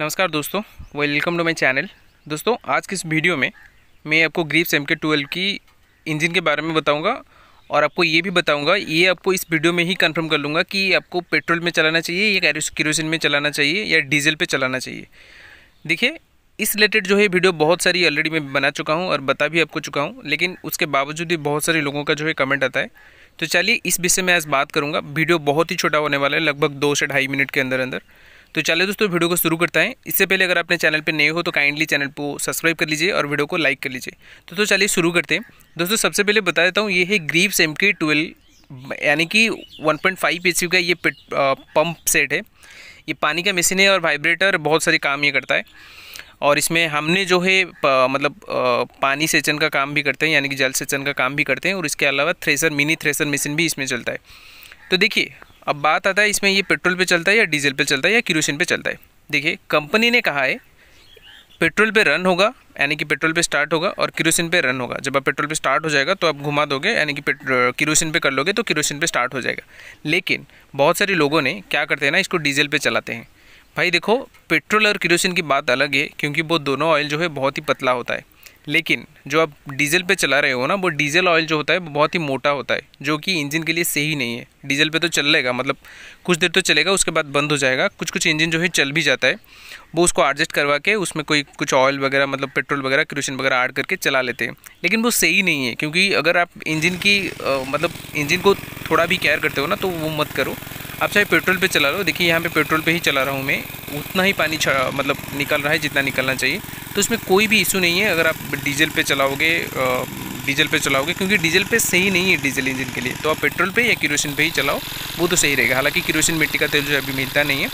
नमस्कार दोस्तों welcome to my channel दोस्तों आज की इस वीडियो में मैं आपको ग्रीप्स एम के ट्वेल्व की इंजन के बारे में बताऊंगा और आपको ये भी बताऊंगा ये आपको इस वीडियो में ही कंफर्म कर लूँगा कि आपको पेट्रोल में चलाना चाहिए या केरोसिन में चलाना चाहिए या डीजल पे चलाना चाहिए देखिए इस रिलेटेड जो है वीडियो बहुत सारी ऑलरेडी मैं बना चुका हूँ और बता भी आपको चुका हूँ लेकिन उसके बावजूद भी बहुत सारे लोगों का जो है कमेंट आता है तो चलिए इस विषय में आज बात करूँगा वीडियो बहुत ही छोटा होने वाला है लगभग दो से ढाई मिनट के अंदर अंदर तो चलिए दोस्तों वीडियो को शुरू करता है इससे पहले अगर आपने चैनल पर नए हो तो काइंडली चैनल को सब्सक्राइब कर लीजिए और वीडियो को लाइक कर लीजिए तो, तो चलिए शुरू करते हैं दोस्तों सबसे पहले बता देता हूँ ये है ग्रीव्स एम के यानी कि वन पॉइंट फाइव का ये पंप सेट है ये पानी का मशीन है और वाइब्रेटर बहुत सारे काम ये करता है और इसमें हमने जो है मतलब पानी सेचन का काम भी करते हैं यानी कि जल सेचन का काम भी करते हैं और इसके अलावा थ्रेसर मिनी थ्रेसर मशीन भी इसमें चलता है तो देखिए अब बात आता है इसमें ये पेट्रोल पे चलता है या डीजल पे चलता है या किरोसिन पे चलता है देखिए कंपनी ने कहा है पेट्रोल पे रन होगा यानी कि पेट्रोल पे स्टार्ट होगा और किरोसिन पे रन होगा जब आप पेट्रोल पे स्टार्ट हो जाएगा तो आप घुमा दोगे यानी कि किरोसिन पे कर लोगे तो किरोसिन पे स्टार्ट हो जाएगा लेकिन बहुत सारे लोगों ने क्या करते हैं ना इसको डीजल पे चलाते हैं भाई देखो पेट्रोल और किरोसिन की बात अलग है क्योंकि वो दोनों ऑयल जो है बहुत ही पतला होता है लेकिन जो आप डीजल पे चला रहे हो ना वो डीजल ऑयल जो होता है बहुत ही मोटा होता है जो कि इंजन के लिए सही नहीं है डीजल पे तो चल लेगा मतलब कुछ देर तो चलेगा उसके बाद बंद हो जाएगा कुछ कुछ इंजन जो है चल भी जाता है वो उसको एडजस्ट करवा के उसमें कोई कुछ ऑयल वगैरह मतलब पेट्रोल वगैरह क्रोसिन वगैरह ऐड करके चला लेते हैं लेकिन वो सही नहीं है क्योंकि अगर आप इंजन की आ, मतलब इंजन को थोड़ा भी केयर करते हो ना तो वो मत करो आप चाहे पेट्रोल पे चला लो देखिए यहाँ पे पेट्रोल पे ही चला रहा हूँ मैं उतना ही पानी मतलब निकल रहा है जितना निकलना चाहिए तो इसमें कोई भी इशू नहीं है अगर आप डीजल पे चलाओगे डीजल पे चलाओगे क्योंकि डीजल पे सही नहीं है डीजल इंजन के लिए तो आप पेट्रोल पे या किरोसिन पे ही चलाओ वो तो सही रहेगा हालांकि किरोसिन मिट्टी का तेल जो अभी मिलता नहीं है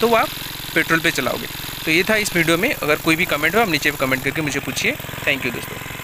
तो वो आप पेट्रोल पे चलाओगे तो ये था इस वीडियो में अगर कोई भी कमेंट हो आप नीचे कमेंट करके मुझे पूछिए थैंक यू दोस्तों